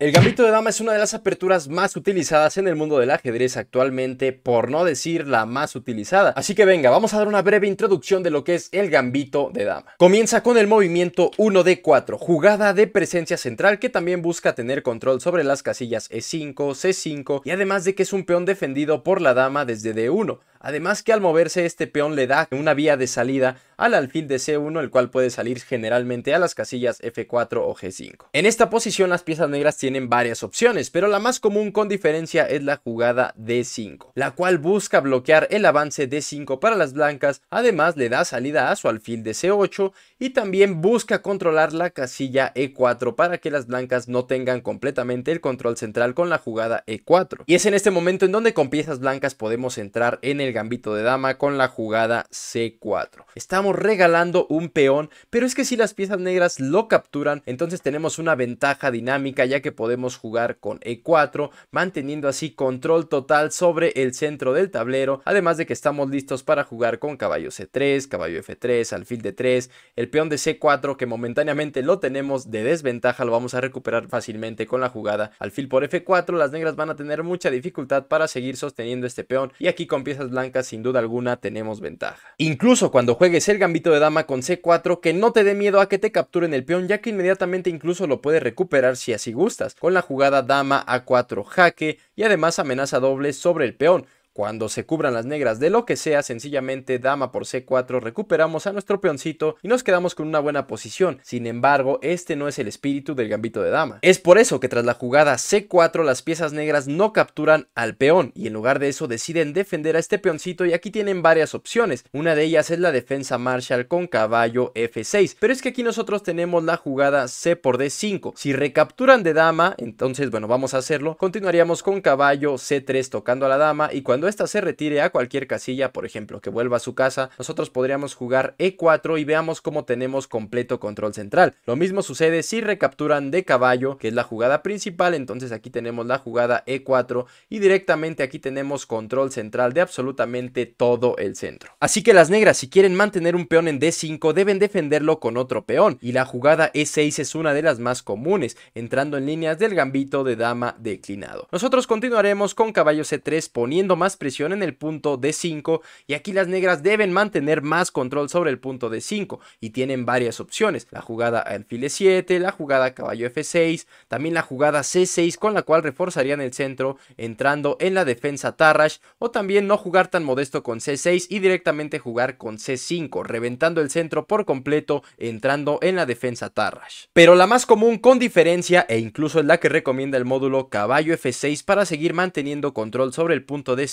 El gambito de dama es una de las aperturas más utilizadas en el mundo del ajedrez actualmente, por no decir la más utilizada. Así que venga, vamos a dar una breve introducción de lo que es el gambito de dama. Comienza con el movimiento 1 d 4, jugada de presencia central que también busca tener control sobre las casillas E5, C5 y además de que es un peón defendido por la dama desde D1. Además que al moverse este peón le da una vía de salida al alfil de C1, el cual puede salir generalmente a las casillas F4 o G5. En esta posición las piezas negras tienen varias opciones, pero la más común con diferencia es la jugada D5, la cual busca bloquear el avance D5 para las blancas, además le da salida a su alfil de C8 y también busca controlar la casilla E4 para que las blancas no tengan completamente el control central con la jugada E4. Y es en este momento en donde con piezas blancas podemos entrar en el el gambito de dama con la jugada C4. Estamos regalando un peón, pero es que si las piezas negras lo capturan, entonces tenemos una ventaja dinámica ya que podemos jugar con E4, manteniendo así control total sobre el centro del tablero, además de que estamos listos para jugar con caballo C3, caballo F3, alfil D3, el peón de C4 que momentáneamente lo tenemos de desventaja, lo vamos a recuperar fácilmente con la jugada alfil por F4, las negras van a tener mucha dificultad para seguir sosteniendo este peón y aquí con piezas sin duda alguna tenemos ventaja. Incluso cuando juegues el gambito de dama con C4 que no te dé miedo a que te capturen el peón ya que inmediatamente incluso lo puedes recuperar si así gustas con la jugada dama A4 jaque y además amenaza doble sobre el peón cuando se cubran las negras de lo que sea, sencillamente dama por c4, recuperamos a nuestro peoncito y nos quedamos con una buena posición. Sin embargo, este no es el espíritu del gambito de dama. Es por eso que tras la jugada c4, las piezas negras no capturan al peón y en lugar de eso deciden defender a este peoncito y aquí tienen varias opciones. Una de ellas es la defensa Marshall con caballo f6, pero es que aquí nosotros tenemos la jugada c por d5. Si recapturan de dama, entonces bueno, vamos a hacerlo. Continuaríamos con caballo c3 tocando a la dama y cuando esta se retire a cualquier casilla, por ejemplo que vuelva a su casa, nosotros podríamos jugar E4 y veamos cómo tenemos completo control central. Lo mismo sucede si recapturan de caballo, que es la jugada principal, entonces aquí tenemos la jugada E4 y directamente aquí tenemos control central de absolutamente todo el centro. Así que las negras si quieren mantener un peón en D5 deben defenderlo con otro peón y la jugada E6 es una de las más comunes, entrando en líneas del gambito de dama declinado. Nosotros continuaremos con caballo C3 poniendo más presión en el punto D5 y aquí las negras deben mantener más control sobre el punto D5 y tienen varias opciones, la jugada alfil 7 la jugada caballo F6, también la jugada C6 con la cual reforzarían el centro entrando en la defensa Tarrash o también no jugar tan modesto con C6 y directamente jugar con C5 reventando el centro por completo entrando en la defensa Tarrash. Pero la más común con diferencia e incluso es la que recomienda el módulo caballo F6 para seguir manteniendo control sobre el punto d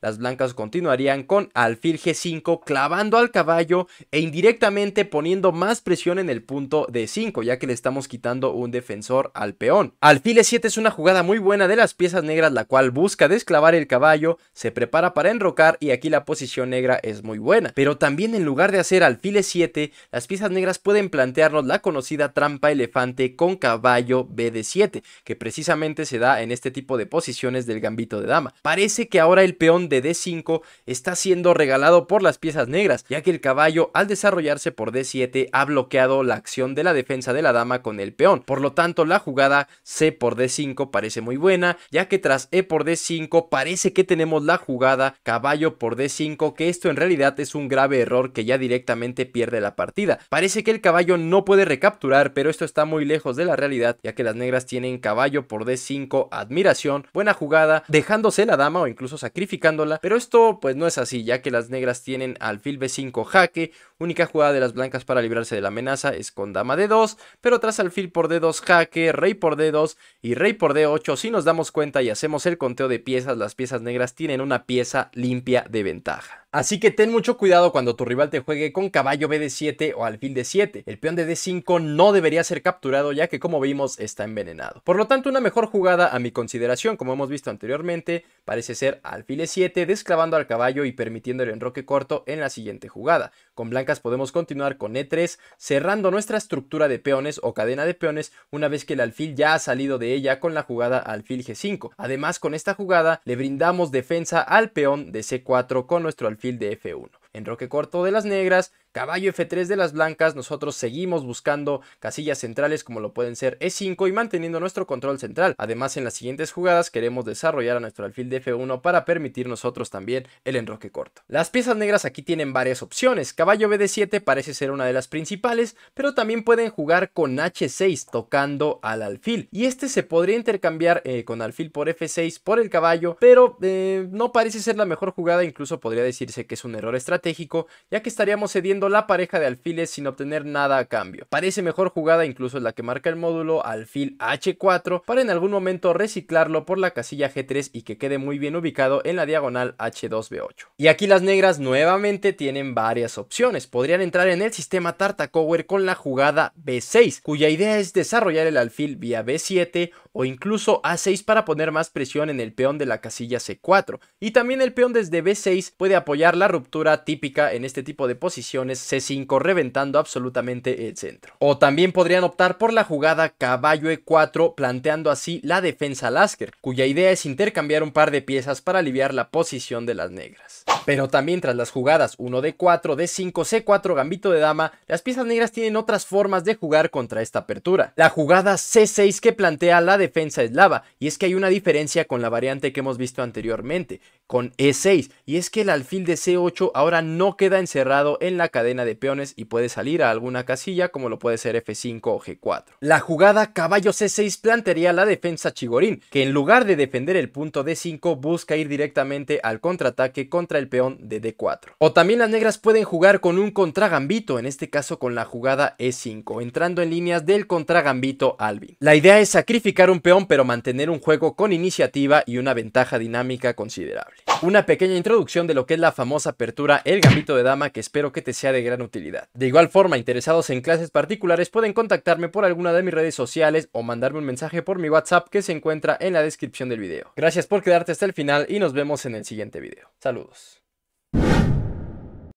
las blancas continuarían con alfil G5 clavando al caballo e indirectamente poniendo más presión en el punto D5 ya que le estamos quitando un defensor al peón. Alfil E7 es una jugada muy buena de las piezas negras la cual busca desclavar el caballo, se prepara para enrocar y aquí la posición negra es muy buena. Pero también en lugar de hacer alfil E7, las piezas negras pueden plantearnos la conocida trampa elefante con caballo BD7 que precisamente se da en este tipo de posiciones del gambito de dama. Parece que ahora Ahora el peón de D5 está siendo regalado por las piezas negras, ya que el caballo al desarrollarse por D7 ha bloqueado la acción de la defensa de la dama con el peón. Por lo tanto, la jugada C por D5 parece muy buena, ya que tras E por D5 parece que tenemos la jugada caballo por D5, que esto en realidad es un grave error que ya directamente pierde la partida. Parece que el caballo no puede recapturar, pero esto está muy lejos de la realidad, ya que las negras tienen caballo por D5, admiración, buena jugada, dejándose la dama o incluso sacrificándola, pero esto pues no es así, ya que las negras tienen alfil b5 jaque, única jugada de las blancas para librarse de la amenaza es con dama d2, pero tras alfil por d2 jaque, rey por d2 y rey por d8, si nos damos cuenta y hacemos el conteo de piezas, las piezas negras tienen una pieza limpia de ventaja. Así que ten mucho cuidado cuando tu rival te juegue con caballo b 7 o alfil de 7 El peón de d5 no debería ser capturado ya que como vimos está envenenado. Por lo tanto una mejor jugada a mi consideración como hemos visto anteriormente parece ser alfil e7 desclavando al caballo y permitiendo el enroque corto en la siguiente jugada. Con blancas podemos continuar con e3 cerrando nuestra estructura de peones o cadena de peones una vez que el alfil ya ha salido de ella con la jugada alfil g5. Además con esta jugada le brindamos defensa al peón de c4 con nuestro alfil de F1. En Roque Corto de las Negras Caballo F3 de las blancas, nosotros seguimos buscando casillas centrales como lo pueden ser E5 y manteniendo nuestro control central. Además, en las siguientes jugadas queremos desarrollar a nuestro alfil de F1 para permitir nosotros también el enroque corto. Las piezas negras aquí tienen varias opciones. Caballo BD7 parece ser una de las principales, pero también pueden jugar con H6 tocando al alfil. Y este se podría intercambiar eh, con alfil por F6 por el caballo, pero eh, no parece ser la mejor jugada, incluso podría decirse que es un error estratégico, ya que estaríamos cediendo la pareja de alfiles sin obtener nada a cambio. Parece mejor jugada incluso la que marca el módulo alfil H4 para en algún momento reciclarlo por la casilla G3 y que quede muy bien ubicado en la diagonal H2B8. Y aquí las negras nuevamente tienen varias opciones. Podrían entrar en el sistema Tartacower con la jugada B6, cuya idea es desarrollar el alfil vía B7 o incluso A6 para poner más presión en el peón de la casilla C4. Y también el peón desde B6 puede apoyar la ruptura típica en este tipo de posiciones C5 reventando absolutamente el centro. O también podrían optar por la jugada caballo E4 planteando así la defensa Lasker, cuya idea es intercambiar un par de piezas para aliviar la posición de las negras. Pero también tras las jugadas 1 d 4, d 5, c4, gambito de dama, las piezas negras tienen otras formas de jugar contra esta apertura. La jugada c6 que plantea la defensa eslava, y es que hay una diferencia con la variante que hemos visto anteriormente, con e6, y es que el alfil de c8 ahora no queda encerrado en la cadena de peones y puede salir a alguna casilla como lo puede ser f5 o g4. La jugada caballo c6 plantearía la defensa chigorín, que en lugar de defender el punto d5 busca ir directamente al contraataque contra el de D4. O también las negras pueden jugar con un contragambito, en este caso con la jugada E5, entrando en líneas del contragambito Alvin. La idea es sacrificar un peón pero mantener un juego con iniciativa y una ventaja dinámica considerable. Una pequeña introducción de lo que es la famosa apertura El Gambito de Dama que espero que te sea de gran utilidad. De igual forma, interesados en clases particulares pueden contactarme por alguna de mis redes sociales o mandarme un mensaje por mi WhatsApp que se encuentra en la descripción del video. Gracias por quedarte hasta el final y nos vemos en el siguiente video. Saludos.